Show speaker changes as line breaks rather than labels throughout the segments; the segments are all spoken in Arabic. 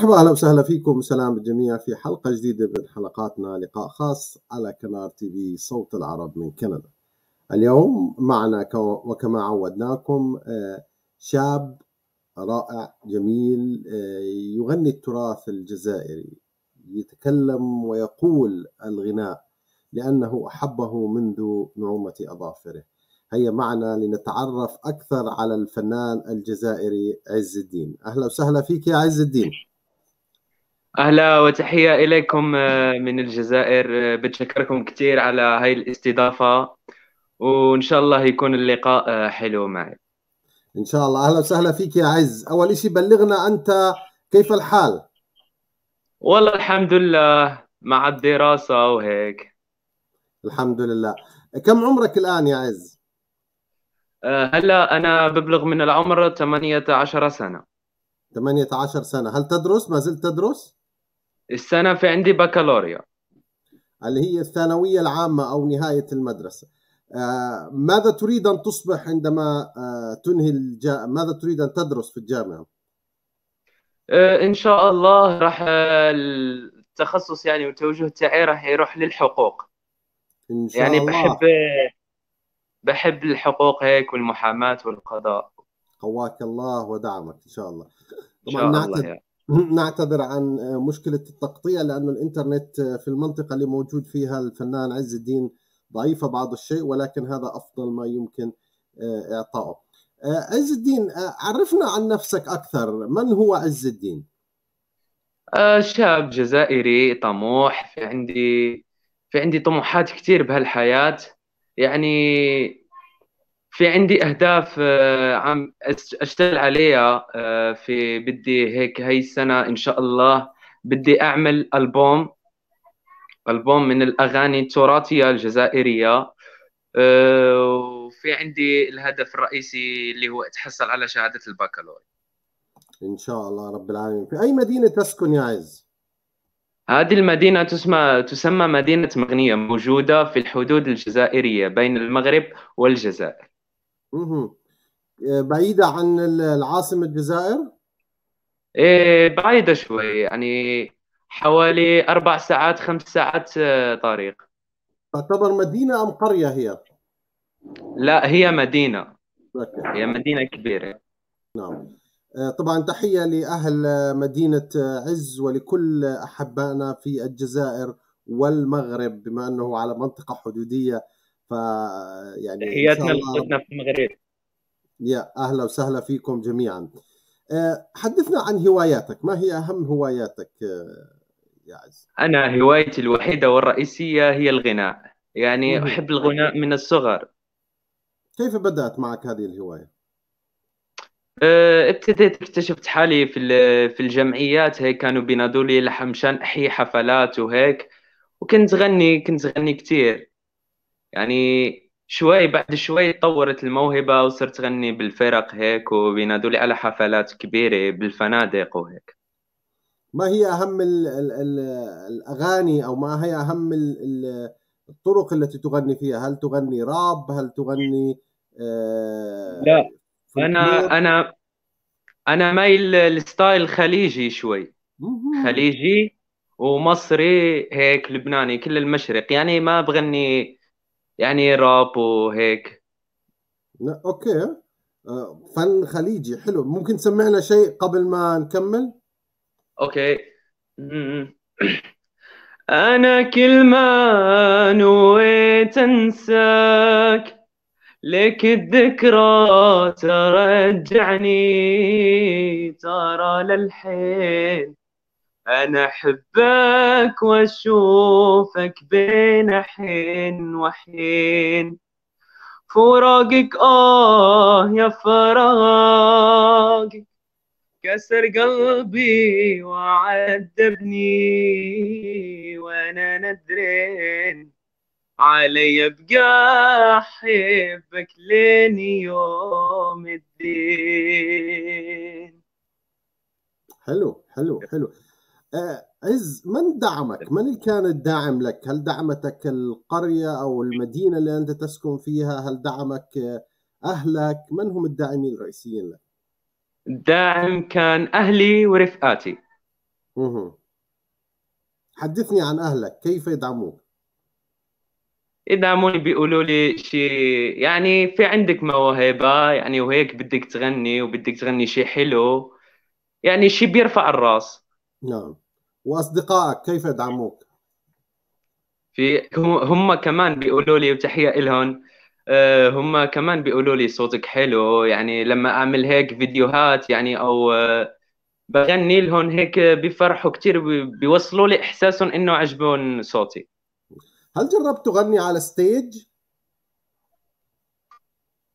مرحبا اهلا وسهلا فيكم سلام الجميع في حلقه جديده من حلقاتنا لقاء خاص على كنار تي في صوت العرب من كندا. اليوم معنا وكما عودناكم آه، شاب رائع جميل آه، يغني التراث الجزائري يتكلم ويقول الغناء لانه احبه منذ نعومه اظافره. هيا معنا لنتعرف اكثر على الفنان الجزائري عز الدين اهلا وسهلا فيك يا عز الدين
اهلا وتحيه اليكم آه، من الجزائر آه، بتشكركم كثير على هاي الاستضافه وان شاء الله يكون اللقاء آه، حلو معي
ان شاء الله اهلا وسهلا فيك يا عز اول شيء بلغنا انت كيف الحال
والله الحمد لله مع الدراسه وهيك الحمد
لله كم عمرك الان يا عز
هلا انا ببلغ من العمر 18 سنه
18 سنه هل تدرس ما زلت تدرس السنه في عندي بكالوريا اللي هي الثانويه العامه او نهايه المدرسه آه، ماذا تريد ان تصبح عندما آه، تنهي الجا... ماذا تريد ان تدرس في الجامعه
آه، ان شاء الله راح التخصص يعني والتوجه تاعي راح يروح للحقوق
إن شاء يعني الله. بحب
بحب الحقوق هيك والمحاماه والقضاء
قواك الله ودعمك ان شاء الله طبعا إن شاء الله يعني. نعتذر عن مشكلة التقطيع لأنه الإنترنت في المنطقة اللي موجود فيها الفنان عز الدين ضعيفة بعض الشيء ولكن هذا أفضل ما يمكن آه، إعطائه آه، عز الدين آه، عرفنا عن نفسك أكثر من هو عز الدين؟
شاب جزائري طموح في عندي في عندي طموحات كثير بهالحياة يعني في عندي اهداف آه، عم اشتغل عليها آه، في بدي هيك هي السنه ان شاء الله بدي اعمل البوم البوم من الاغاني التراثيه الجزائريه آه، وفي عندي الهدف الرئيسي اللي هو اتحصل على شهاده البكالوريا
ان شاء الله رب العالمين في اي مدينه تسكن يا عز
هذه المدينة تسمى تسمى مدينة مغنية موجودة في الحدود الجزائرية بين المغرب والجزائر
اها بعيدة عن العاصمة الجزائر؟
ايه بعيدة شوي يعني حوالي أربع ساعات خمس ساعات آه، طريق
تعتبر مدينة أم قرية هي؟
لا هي مدينة أوكي. هي مدينة كبيرة
نعم آه، طبعا تحية لأهل مدينة آه، عز ولكل أحبائنا في الجزائر والمغرب بما أنه على منطقة حدودية ف يعني تحياتنا لاخوتنا في المغرب يا اهلا وسهلا فيكم جميعا آه، حدثنا عن هواياتك ما هي اهم هواياتك آه،
يا عز انا هوايتي الوحيده والرئيسيه هي الغناء يعني مم. احب الغناء من الصغر
كيف بدات معك هذه الهوايه
آه، ابتديت اكتشفت حالي في في الجمعيات هيك كانوا بينادوا لي لحمشان احيي حفلات وهيك وكنت غني كنت غني كثير يعني شوي بعد شوي تطورت الموهبة وصرت غني بالفرق هيك وبينادوا لي على حفلات كبيرة بالفنادق وهيك
ما هي أهم الـ الـ الـ الأغاني أو ما هي أهم الـ الـ الطرق التي تغني فيها هل تغني راب هل تغني آه لا أنا
أنا أنا مايل الستايل خليجي شوي خليجي ومصري هيك لبناني كل المشرق يعني ما بغني يعني راب وهيك
لا اوكي آه، فن خليجي حلو ممكن تسمعنا شيء قبل ما نكمل اوكي انا كل ما نويت
انساك لك الذكرى ترجعني ترى للحين أنا أحبك وأشوفك بين حين وحين فراقك آه يا فراقك كسر قلبي وعذبني وأنا ندرين علي أبقى أحبك لين يوم الدين
حلو حلو حلو آه، عز من دعمك؟ من اللي كان الداعم لك؟ هل دعمتك القرية أو المدينة اللي أنت تسكن فيها؟ هل دعمك أهلك؟ من هم الداعمين الرئيسيين لك؟
الداعم كان أهلي ورفقاتي مه.
حدثني عن أهلك كيف يدعموك؟
يدعموني بيقولوا لي شيء يعني في عندك مواهب آه، يعني وهيك بدك تغني وبدك تغني شيء حلو يعني شيء بيرفع الراس نعم
واصدقائك كيف يدعموك؟
في هم كمان بيقولوا لي وتحيه لهم آه، هم كمان بيقولوا لي صوتك حلو يعني لما اعمل هيك فيديوهات يعني او آه، بغني لهم هيك بفرحوا كثير بيوصلوا لي احساسهم انه عجبهم صوتي
هل جربت تغني على ستيج؟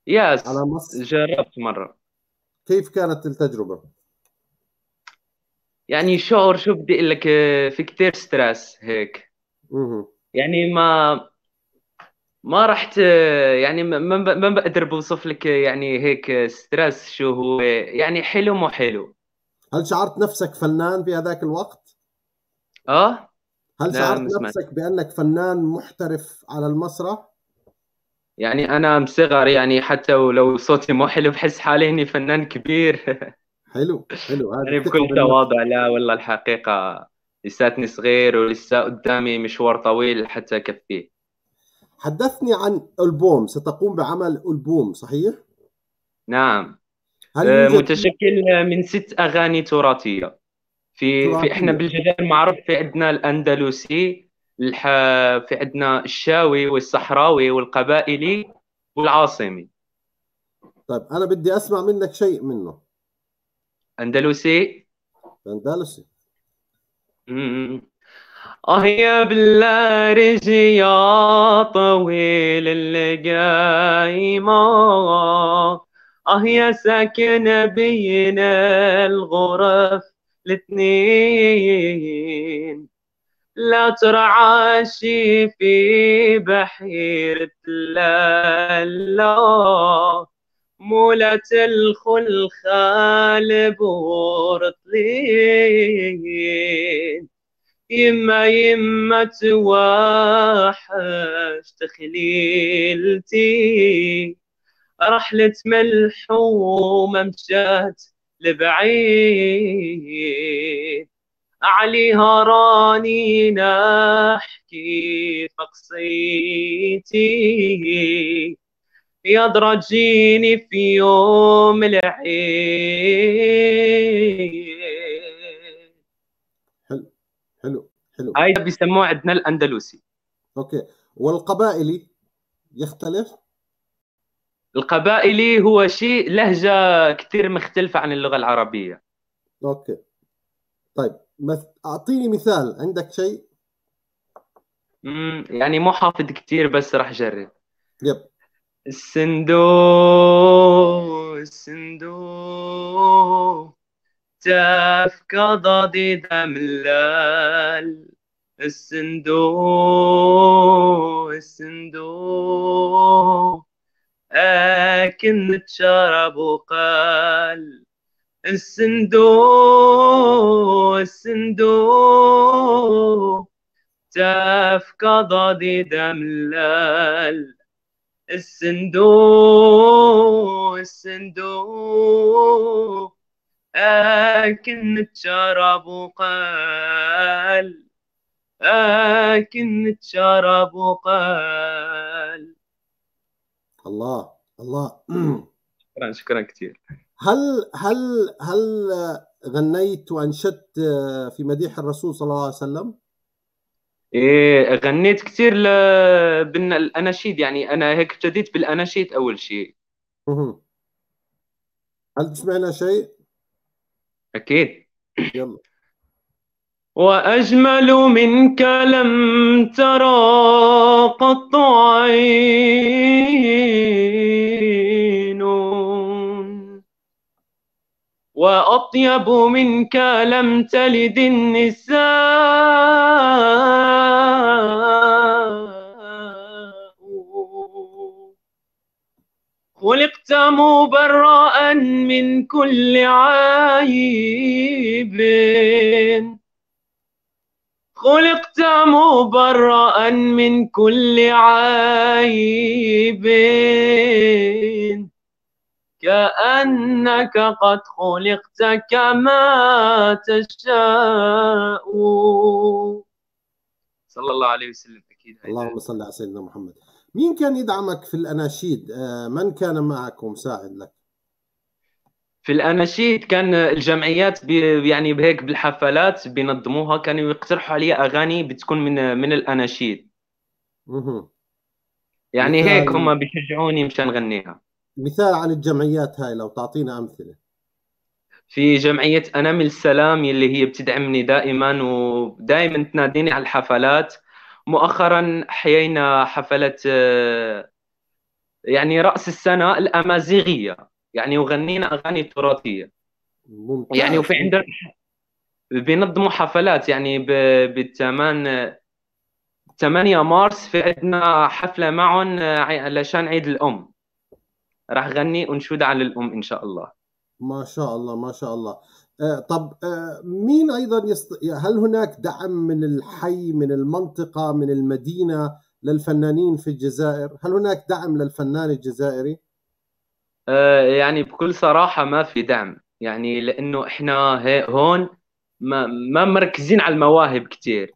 يس على مصر؟ جربت مره
كيف كانت التجربه؟
يعني شعور شو بدي اقول لك آه، في كتير ستريس هيك يعني ما ما رحت آه، يعني ما ما بقدر بوصف لك آه، يعني هيك ستريس شو هو يعني حلو مو حلو
هل شعرت نفسك فنان في هذاك الوقت؟
اه هل شعرت نفسك
بانك فنان محترف على المسرح؟
يعني انا مصغر يعني حتى ولو صوتي مو حلو بحس حالي اني فنان
كبير حلو حلو هذا بكل تواضع
لا والله الحقيقه لساتني صغير ولسه قدامي مشوار طويل حتى كفيه
حدثني عن ألبوم ستقوم بعمل ألبوم صحيح؟ نعم آه،
متشكل من ست أغاني تراثية في, في احنا بالجزائر معروف في عندنا الأندلسي الح... في عندنا الشاوي والصحراوي والقبائلي والعاصمي
طيب أنا بدي أسمع منك شيء منه اندلسي اندلسي
اه يا رجي يا طويل القايمة اه يا ساكن بين الغرف الاثنين لا شي في بحيرة لا مولة الخلخال بورطلين يما يما توحشت تخليلتي رحلة ملحومة مشات لبعيد عليها راني نحكي فقصيتي يدرجيني تجيني في يوم العيد حلو حلو حلو هيدا بيسموه عندنا الاندلسي اوكي والقبائلي يختلف القبائلي هو شيء لهجه كثير مختلفه عن اللغه العربيه
اوكي طيب اعطيني مثال عندك شيء
امم يعني مو حافظ كثير بس راح اجرب
يب السندو السندو
تفكض دي دم اللال السندو السندو أكن تشرب وقال السندو السندو تفكض دي دم اللال السندوق السندوق أكن تشرب وقال أكن تشرب وقال
الله الله
شكرا شكرا كثير
هل هل هل غنيت وانشدت في مديح الرسول صلى الله عليه وسلم؟
ايه غنيت كثير ل... بالاناشيد يعني انا هيك ابتديت بالاناشيد اول شيء
هل تسمعنا شيء؟
اكيد يلا واجمل منك لم ترى قط عين وأطيب منك لم تلد النساء خلقت مبرءا من كل عيب خلقت مبرءا من كل عيب كأنك قد خلقت كما تشاء
صلى الله عليه وسلم أكيد اللهم صل على سيدنا محمد مين كان يدعمك في الأناشيد آه، من كان معك ومساعد لك
في الاناشيد كان الجمعيات بي يعني بهيك بالحفلات بينظموها كانوا يقترحوا علي اغاني بتكون من من الاناشيد يعني هيك هم بيشجعوني مشان نغنيها
مثال عن الجمعيات هاي لو تعطينا امثله
في جمعيه انام السلام اللي هي بتدعمني دائما ودائما تناديني على الحفلات مؤخرا حيينا حفله آه، يعني راس السنه الامازيغيه يعني وغنينا اغاني تراثيه ممتاز. يعني وفي عندنا بينظموا حفلات يعني بالثمان 8 آه، مارس في عندنا حفله معهم آه، علشان عيد الام راح غني أنشودة عن الأم إن شاء الله
ما شاء الله ما شاء الله آه، طب آه، مين أيضا يست... هل هناك دعم من الحي من المنطقة من المدينة للفنانين في الجزائر هل هناك دعم للفنان الجزائري
آه، يعني بكل صراحة ما في دعم يعني لأنه إحنا هون ما, ما مركزين على المواهب كثير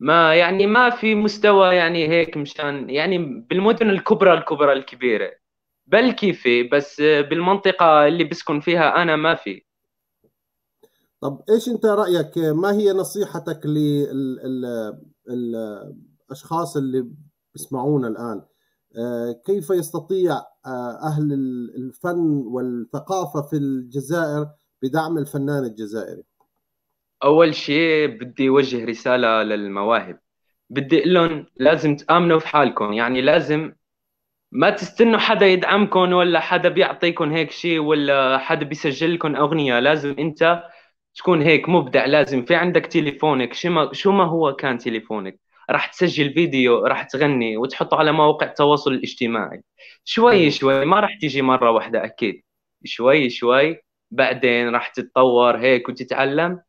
ما يعني ما في مستوى يعني هيك مشان يعني بالمدن الكبرى الكبرى الكبيره بلكي في بس بالمنطقه اللي بسكن فيها انا ما في
طب ايش انت رايك ما هي نصيحتك للاشخاص اللي بيسمعونا الان آه، كيف يستطيع آه، اهل الفن والثقافه في الجزائر بدعم الفنان الجزائري
اول شيء بدي اوجه رساله للمواهب بدي اقول لهم لازم تامنوا في حالكم يعني لازم ما تستنوا حدا يدعمكم ولا حدا بيعطيكم هيك شيء ولا حدا بيسجل لكم اغنيه لازم انت تكون هيك مبدع لازم في عندك تليفونك شو ما شو ما هو كان تليفونك راح تسجل فيديو راح تغني وتحطه على مواقع التواصل الاجتماعي شوي أيوة. شوي ما راح تيجي مره واحده اكيد شوي شوي بعدين راح تتطور هيك وتتعلم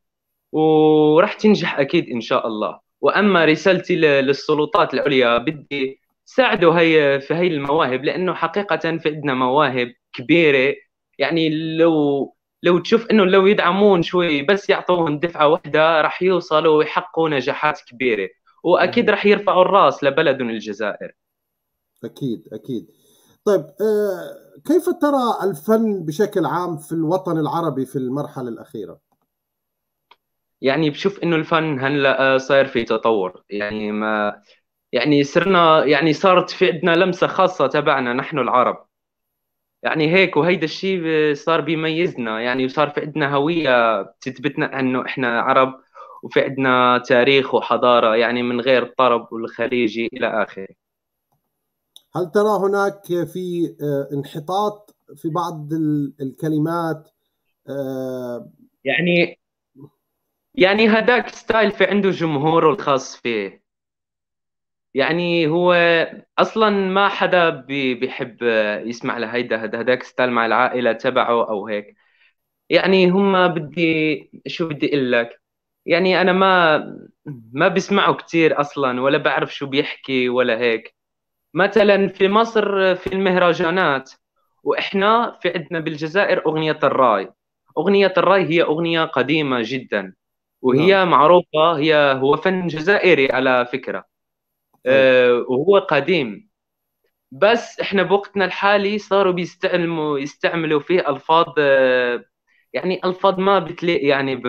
وراح تنجح اكيد ان شاء الله واما رسالتي للسلطات العليا بدي ساعدوا هي في هي المواهب لانه حقيقه في عندنا مواهب كبيره يعني لو لو تشوف انه لو يدعمون شوي بس يعطوهم دفعه واحده راح يوصلوا ويحققوا نجاحات كبيره واكيد راح يرفعوا الراس لبلدهم
الجزائر اكيد اكيد طيب آه، كيف ترى الفن بشكل عام في الوطن العربي في المرحله الاخيره
يعني بشوف انه الفن هلا صاير في تطور يعني ما يعني صرنا يعني صارت في عندنا لمسه خاصه تبعنا نحن العرب يعني هيك وهيدا الشيء صار بيميزنا يعني وصار في عندنا هويه بتثبتنا انه احنا عرب وفي عندنا تاريخ وحضاره يعني من غير الطرب والخليجي الى اخره
هل ترى هناك في آه، انحطاط في بعض الكلمات آه، يعني
يعني هذاك ستايل في عنده جمهوره الخاص فيه يعني هو اصلا ما حدا بيحب يسمع لهيدا هداك ستايل مع العائله تبعه او هيك يعني هم بدي شو بدي اقول لك يعني انا ما ما بسمعه كثير اصلا ولا بعرف شو بيحكي ولا هيك مثلا في مصر في المهرجانات واحنا في عندنا بالجزائر اغنيه الراي اغنيه الراي هي اغنيه قديمه جدا وهي نعم. معروفه هي هو فن جزائري على فكره أه وهو قديم بس احنا بوقتنا الحالي صاروا بيستعملوا يستعملوا فيه الفاظ آه، يعني الفاظ ما بتليق يعني ب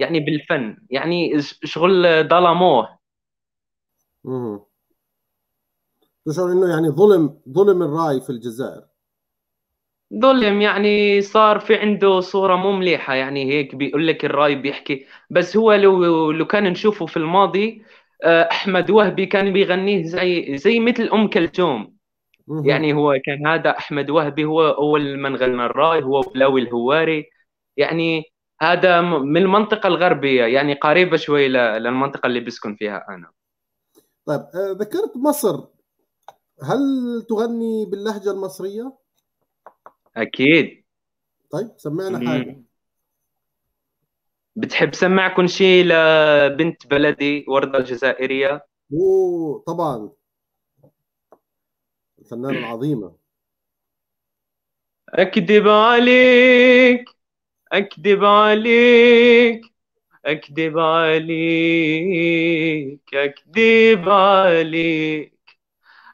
يعني بالفن يعني شغل ظلموه
تشعر انه يعني ظلم ظلم الراي في الجزائر
ظلم يعني صار في عنده صورة مو مليحة يعني هيك بيقول لك الراي بيحكي بس هو لو لو كان نشوفه في الماضي آه، احمد وهبي كان بيغنيه زي زي مثل ام كلثوم يعني هو كان هذا احمد وهبي هو اول من غنى الراي هو بلاوي الهواري يعني هذا من المنطقة الغربية يعني قريبة شوي للمنطقة اللي بسكن فيها أنا
طيب آه، ذكرت مصر هل تغني باللهجة المصرية؟
اكيد
طيب سمعنا حاجه بتحب
سمعكم شيء لبنت بلدي وردة الجزائرية
اوه طبعا الفنانة العظيمة
أكذب عليك أكذب عليك أكذب عليك أكذب عليك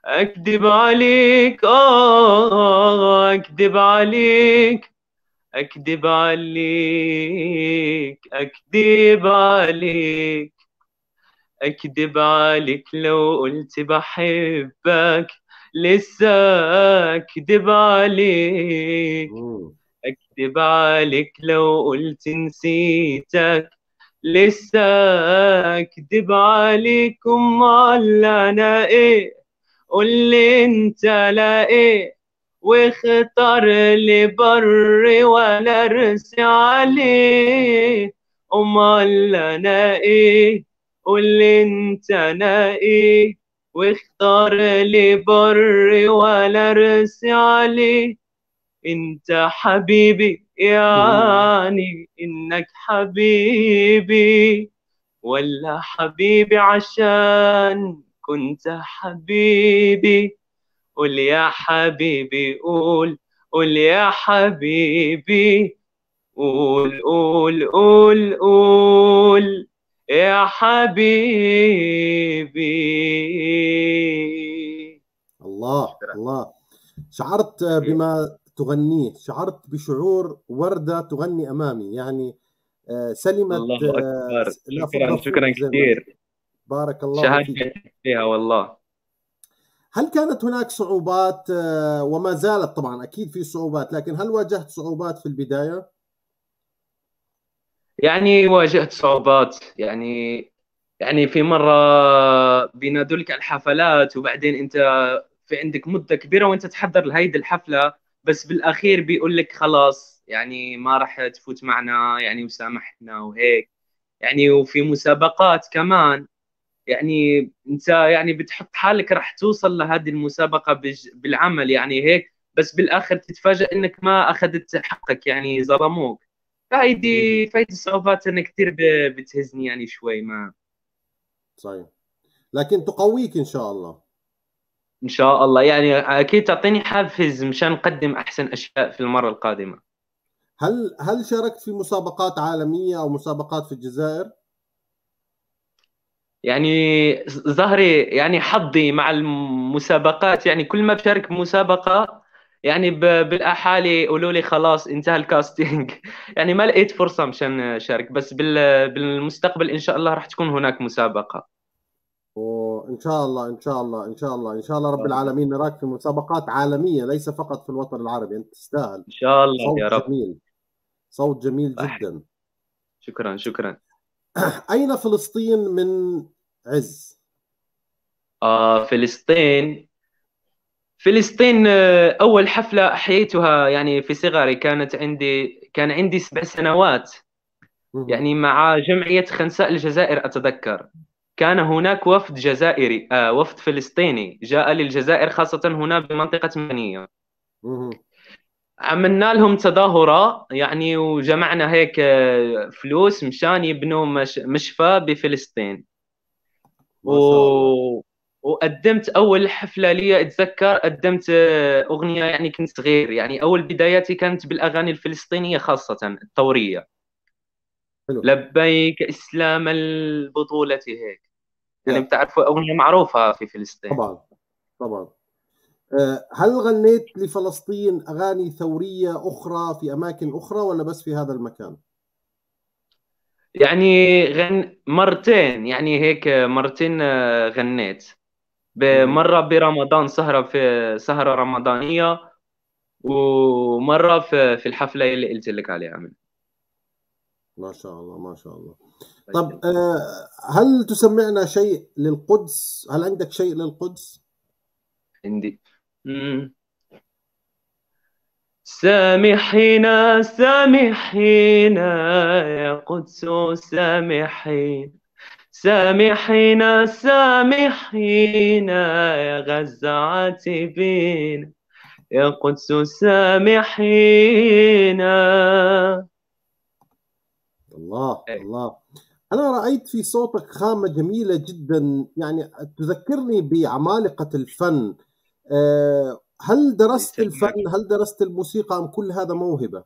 اكذب عليك اه اكذب عليك اكذب عليك اكذب عليك اكذب عليك لو قلت بحبك لسه اكذب عليك اكذب عليك لو قلت نسيتك لسه اكذب عليك امال انا ايه قول لي انت لا ايه واختار لي بر ولا ارسي عليه امال انا ايه قول لي انت انا ايه واختار لي بر ولا ارسي عليه انت حبيبي يعني انك حبيبي ولا حبيبي عشان كنت حبيبي قول يا حبيبي قول قول يا حبيبي قول قول قول
قول يا حبيبي الله الله شعرت بما تغنيه شعرت بشعور وردة تغني أمامي يعني آه، سلمت الله أكبر آه، شكرا شكرا كثير بارك الله شهادتك
فيها والله
هل كانت هناك صعوبات آه، وما زالت طبعا اكيد في صعوبات لكن هل واجهت صعوبات في البدايه؟ يعني واجهت
صعوبات يعني يعني في مره بينادوا لك على الحفلات وبعدين انت في عندك مده كبيره وانت تحضر لهيدي الحفله بس بالاخير بيقول لك خلاص يعني ما راح تفوت معنا يعني وسامحنا وهيك يعني وفي مسابقات كمان يعني انت يعني بتحط حالك راح توصل لهذه المسابقه بج... بالعمل يعني هيك بس بالاخر تتفاجئ انك ما اخذت حقك يعني ظلموك فهيدي فايدي الصعوبات انا كثير بتهزني يعني شوي ما صحيح
لكن تقويك ان شاء
الله ان شاء الله يعني اكيد تعطيني حافز مشان نقدم احسن اشياء في المره القادمه
هل هل شاركت في مسابقات عالميه او مسابقات في الجزائر؟
يعني ظهري يعني حظي مع المسابقات يعني كل ما بشارك مسابقه يعني بالاحالي قولوا لي خلاص انتهى الكاستينج يعني ما لقيت فرصه مشان اشارك بس بالمستقبل ان شاء الله راح تكون هناك مسابقه
وان شاء الله ان شاء الله ان شاء الله ان شاء الله رب العالمين نراك في مسابقات عالميه ليس فقط في الوطن العربي انت تستاهل ان شاء الله صوت يا رب جميل صوت جميل جدا شكرا شكرا اين فلسطين من عز آه
فلسطين فلسطين آه، أول حفلة أحييتها يعني في صغري كانت عندي كان عندي سبع سنوات يعني مع جمعية خنساء الجزائر أتذكر كان هناك وفد جزائري آه وفد فلسطيني جاء للجزائر خاصة هنا بمنطقة منيه عملنا لهم تظاهرة يعني وجمعنا هيك آه، فلوس مشان يبنوا مش مشفى بفلسطين و... وقدمت اول حفله لي اتذكر قدمت آه، اغنيه يعني كنت صغير يعني اول بداياتي كانت بالاغاني الفلسطينيه خاصه الثوريه لبيك اسلام البطوله هيك يعني بتعرفوا اغنيه معروفه في فلسطين
طبعا طبعا آه، هل غنيت لفلسطين اغاني ثوريه اخرى في اماكن اخرى ولا بس في هذا المكان؟
يعني غن مرتين يعني هيك مرتين آه، غنيت مره برمضان سهره في سهره رمضانيه ومره في في الحفله اللي قلت لك عليها من
ما شاء الله ما شاء الله طيب. طب آه، هل تسمعنا شيء للقدس هل عندك شيء للقدس عندي
سامحينا سامحينا يا قدس سامحينا سامحينا سامحينا يا غزة عاتبينا يا قدس سامحينا
الله إيه. الله أنا رأيت في صوتك خامة جميلة جدا يعني تذكرني بعمالقة الفن آه، هل درست الفن هل درست الموسيقى ام كل هذا موهبه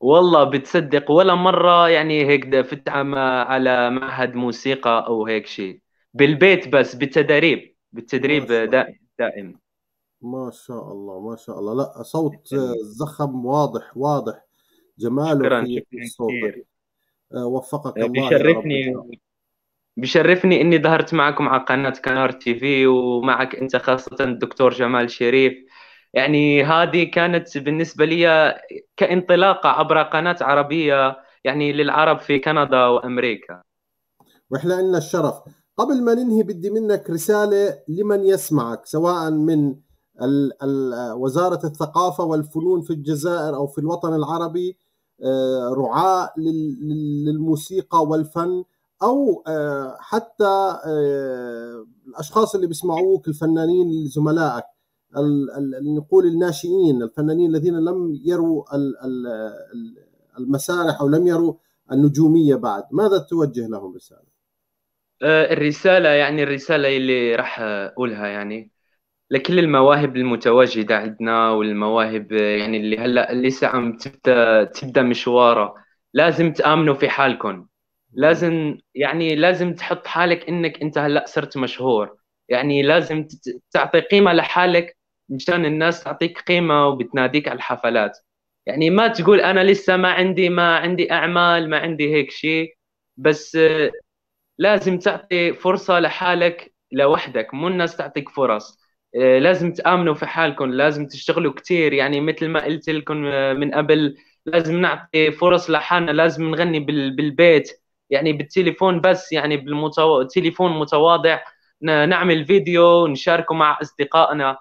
والله بتصدق ولا مره يعني هيك فت على معهد موسيقى او هيك شيء بالبيت بس بالتدريب بالتدريب دائم
دائم ما شاء الله ما شاء الله لا صوت زخم واضح واضح جماله شكرا في صوتك آه، وفقك يعني الله يشرفني
بيشرفني اني ظهرت معكم على قناه كنار تي في ومعك انت خاصه الدكتور جمال شريف يعني هذه كانت بالنسبه لي كانطلاقه عبر قناه عربيه يعني للعرب في كندا وامريكا
واحنا لنا الشرف قبل ما ننهي بدي منك رساله لمن يسمعك سواء من ال ال وزاره الثقافه والفنون في الجزائر او في الوطن العربي آه، رعاة للموسيقى والفن او آه، حتى آه، الاشخاص اللي بيسمعوك الفنانين زملائك نقول الناشئين الفنانين الذين لم يروا المسارح او لم يروا النجوميه بعد ماذا توجه لهم رساله
آه، الرساله يعني الرساله اللي راح اقولها يعني لكل المواهب المتواجده عندنا والمواهب يعني اللي هلا لسه عم تبدا تبدا مشوارها لازم تامنوا في حالكم لازم يعني لازم تحط حالك انك انت هلا صرت مشهور يعني لازم تعطي قيمه لحالك مشان الناس تعطيك قيمه وبتناديك على الحفلات يعني ما تقول انا لسه ما عندي ما عندي اعمال ما عندي هيك شيء بس لازم تعطي فرصه لحالك لوحدك مو الناس تعطيك فرص آه، لازم تامنوا في حالكم لازم تشتغلوا كثير يعني مثل ما قلت لكم آه، من قبل لازم نعطي فرص لحالنا لازم نغني بالبيت يعني بالتليفون بس يعني بالتليفون متواضع نعمل فيديو نشاركه مع اصدقائنا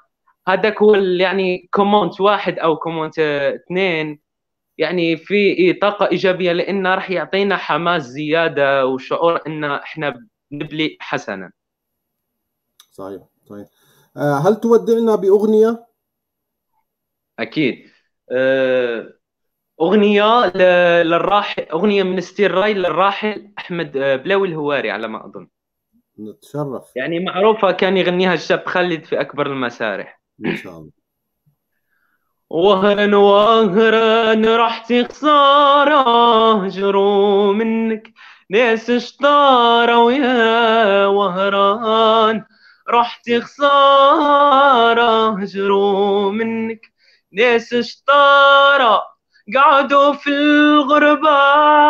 هذاك هو يعني كومنت واحد او كومنت اثنين يعني في طاقه ايجابيه لان راح يعطينا حماس زياده وشعور ان احنا نبلي حسنا
صحيح صحيح آه، هل تودعنا باغنيه
اكيد أه اغنيه للراحل اغنيه من ستير راي للراحل احمد آه، بلاوي الهواري على ما اظن
نتشرف
يعني معروفه كان يغنيها الشاب خالد في اكبر المسارح ان شاء الله وهرا وهرا رحتي خسارة هجروا منك ناس شطارة ويا وهران رحتي خسارة هجروا منك ناس شطارة قعدوا في الغربة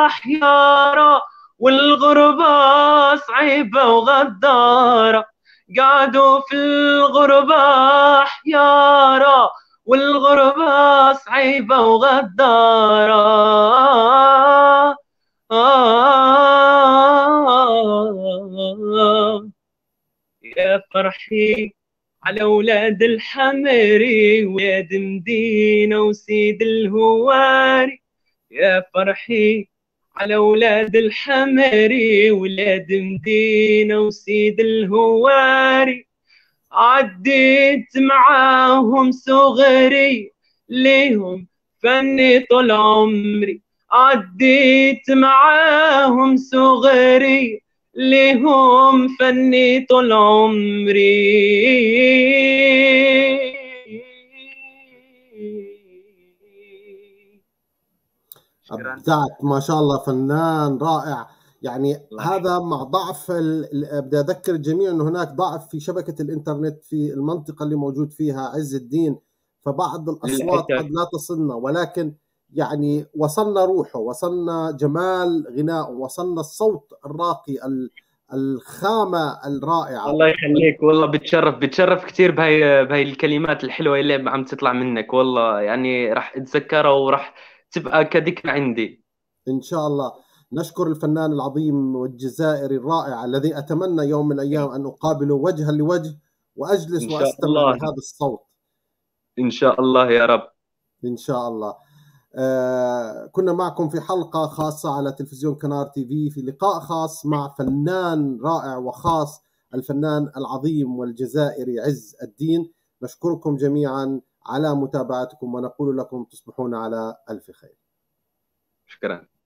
حيارة والغربة صعبة وغدارة قعدوا في الغربة حيارة والغربة صعبة وغدارة يا فرحي على ولاد الحمري ولاد مدينة وسيد الهواري يا فرحي على ولاد الحمري ولاد مدينة وسيد الهواري عديت معاهم صغري ليهم فني طول عمري عديت معاهم صغري لهم فني طول عمري
ابدعت ما شاء الله فنان رائع يعني هذا مع ضعف ال... بدي اذكر الجميع انه هناك ضعف في شبكه الانترنت في المنطقه اللي موجود فيها عز الدين فبعض الاصوات قد لا تصلنا ولكن يعني وصلنا روحه وصلنا جمال غنائه وصلنا الصوت الراقي الخامه الرائعه الله يخليك
والله بتشرف بتشرف كثير بهاي بهاي الكلمات الحلوه اللي عم تطلع منك والله يعني راح اتذكرها وراح تبقى كذكرى عندي
ان شاء الله نشكر الفنان العظيم والجزائري الرائع الذي اتمنى يوم من الايام ان اقابله وجها لوجه واجلس واستمع لهذا الصوت ان شاء الله يا رب ان شاء الله آه، كنا معكم في حلقة خاصة على تلفزيون كنار تي في في لقاء خاص مع فنان رائع وخاص الفنان العظيم والجزائري عز الدين نشكركم جميعا على متابعتكم ونقول لكم تصبحون على ألف خير شكرا